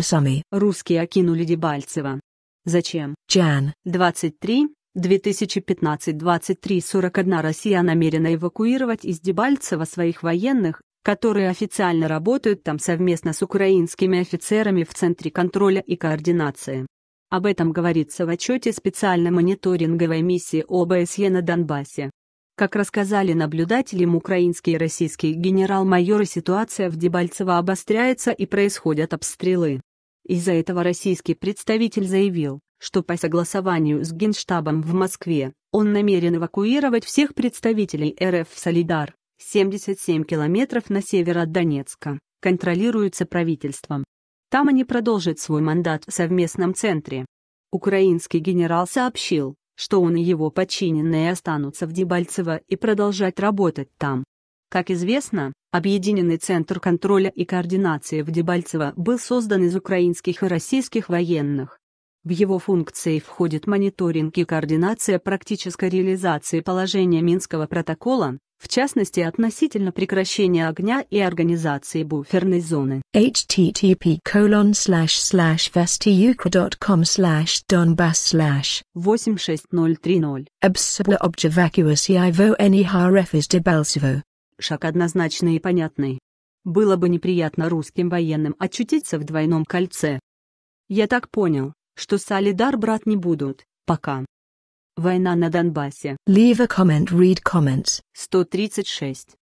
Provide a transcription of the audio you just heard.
сами. Русские окинули Дебальцева. Зачем? Чан. 23. 2015-2341 Россия намерена эвакуировать из Дебальцева своих военных, которые официально работают там совместно с украинскими офицерами в Центре контроля и координации. Об этом говорится в отчете специальной мониторинговой миссии ОБСЕ на Донбассе. Как рассказали наблюдателям украинские и российские генерал-майоры, ситуация в Дебальцево обостряется и происходят обстрелы. Из-за этого российский представитель заявил, что по согласованию с Генштабом в Москве он намерен эвакуировать всех представителей РФ в Солидар, 77 километров на север от Донецка, контролируется правительством. Там они продолжат свой мандат в совместном центре. Украинский генерал сообщил, что он и его подчиненные останутся в Дебальцево и продолжать работать там. Как известно, Объединенный центр контроля и координации в Дебальцево был создан из украинских и российских военных. В его функции входит мониторинг и координация практической реализации положения Минского протокола, в частности относительно прекращения огня и организации буферной зоны. http colon slash slash vestiucra.com slash donbass slash 86030 Обсобла обжевакиваси иво нехареф Шаг однозначный и понятный. Было бы неприятно русским военным очутиться в двойном кольце. Я так понял, что Солидар брат не будут, пока. Война на Донбассе. Leave a comment, read comments. 136.